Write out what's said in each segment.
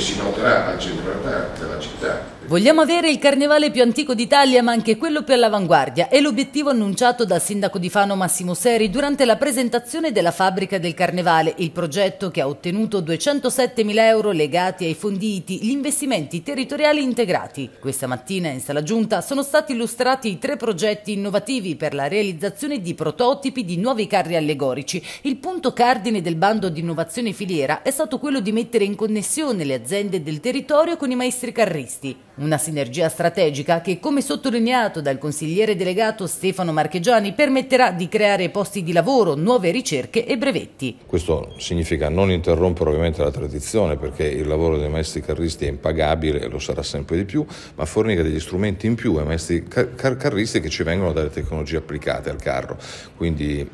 e si noterà a Gibraltar della città. Vogliamo avere il carnevale più antico d'Italia ma anche quello più all'avanguardia è l'obiettivo annunciato dal sindaco di Fano Massimo Seri durante la presentazione della fabbrica del carnevale, il progetto che ha ottenuto 207 mila euro legati ai fonditi, gli investimenti territoriali integrati. Questa mattina in sala giunta sono stati illustrati i tre progetti innovativi per la realizzazione di prototipi di nuovi carri allegorici. Il punto cardine del bando di innovazione filiera è stato quello di mettere in connessione le aziende aziende del territorio con i maestri carristi. Una sinergia strategica che, come sottolineato dal consigliere delegato Stefano Marchegiani, permetterà di creare posti di lavoro, nuove ricerche e brevetti. Questo significa non interrompere ovviamente la tradizione perché il lavoro dei maestri carristi è impagabile e lo sarà sempre di più, ma fornire degli strumenti in più ai maestri car car carristi che ci vengono dalle tecnologie applicate al carro, quindi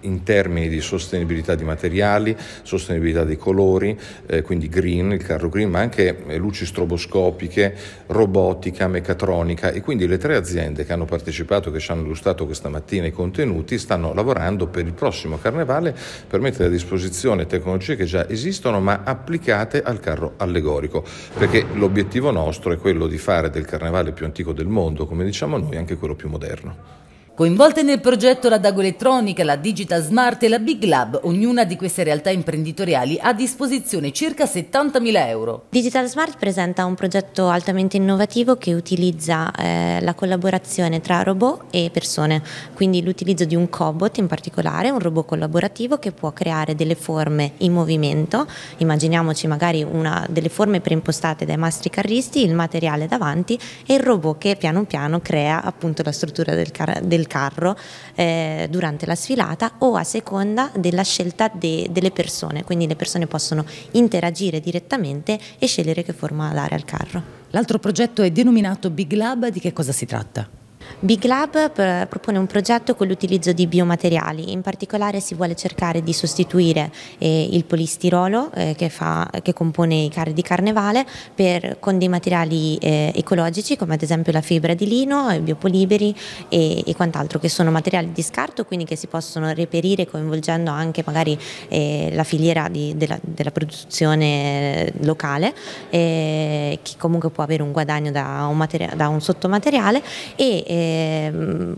in termini di sostenibilità di materiali, sostenibilità dei colori, eh, quindi green, il carro green, ma anche eh, luci stroboscopiche robotica, meccatronica e quindi le tre aziende che hanno partecipato, che ci hanno illustrato questa mattina i contenuti, stanno lavorando per il prossimo carnevale per mettere a disposizione tecnologie che già esistono ma applicate al carro allegorico, perché l'obiettivo nostro è quello di fare del carnevale più antico del mondo, come diciamo noi, anche quello più moderno. Coinvolte nel progetto la Dago Elettronica, la Digital Smart e la Big Lab, ognuna di queste realtà imprenditoriali ha a disposizione circa 70.000 euro. Digital Smart presenta un progetto altamente innovativo che utilizza eh, la collaborazione tra robot e persone, quindi l'utilizzo di un cobot in particolare, un robot collaborativo che può creare delle forme in movimento, immaginiamoci magari una delle forme preimpostate dai mastri carristi, il materiale davanti e il robot che piano piano crea appunto la struttura del, car- del carro eh, durante la sfilata o a seconda della scelta de, delle persone, quindi le persone possono interagire direttamente e scegliere che forma dare al carro. L'altro progetto è denominato Big Lab, di che cosa si tratta? Big Lab eh, propone un progetto con l'utilizzo di biomateriali, in particolare si vuole cercare di sostituire eh, il polistirolo eh, che, fa, che, compone i carri di carnevale per, con dei materiali eh, ecologici come ad esempio la fibra di lino, i biopoliberi e, e, quant'altro che sono materiali di scarto quindi che si possono reperire coinvolgendo anche magari eh, la filiera di, della, della, produzione locale eh, che comunque può avere un guadagno da un, materi- da un sottomateriale e, eh,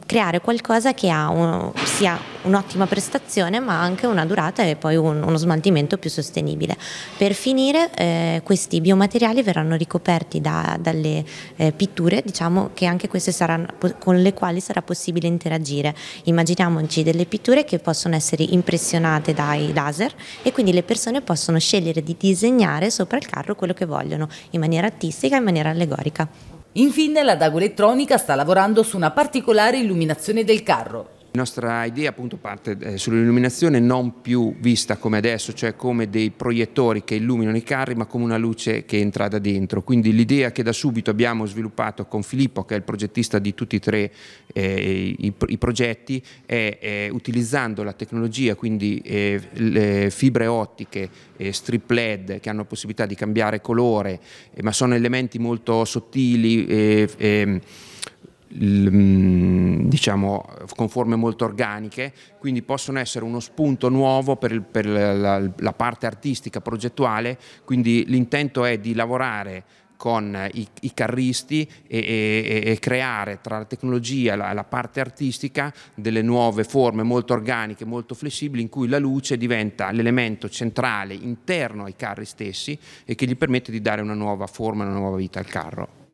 creare qualcosa che ha un, sia un'ottima prestazione ma anche una durata e poi un, uno smaltimento più sostenibile. Per finire eh, questi biomateriali verranno ricoperti da, dalle eh, pitture diciamo che anche queste saranno, con le quali sarà possibile interagire. Immaginiamoci delle pitture che possono essere impressionate dai laser e quindi le persone possono scegliere di disegnare sopra il carro quello che vogliono in maniera artistica, in maniera allegorica. Infine la Dago Elettronica sta lavorando su una particolare illuminazione del carro. La nostra idea appunto parte eh, sull'illuminazione non più vista come adesso, cioè come dei proiettori che illuminano i carri, ma come una luce che entra da dentro. Quindi l'idea che da subito abbiamo sviluppato con Filippo, che è il progettista di tutti e tre eh, i, i, progetti, è, è, utilizzando la tecnologia, quindi eh, le fibre ottiche, eh, strip LED che hanno possibilità di cambiare colore, eh, ma sono elementi molto sottili. Eh, ehm, Mm, diciamo con forme molto organiche quindi possono essere uno spunto nuovo per, il, per la, la parte artistica progettuale quindi l'intento è di lavorare con i, i carristi e, e, e, creare tra la tecnologia e la, la, parte artistica delle nuove forme molto organiche, molto flessibili in cui la luce diventa l'elemento centrale interno ai carri stessi e che gli permette di dare una nuova forma, una nuova vita al carro.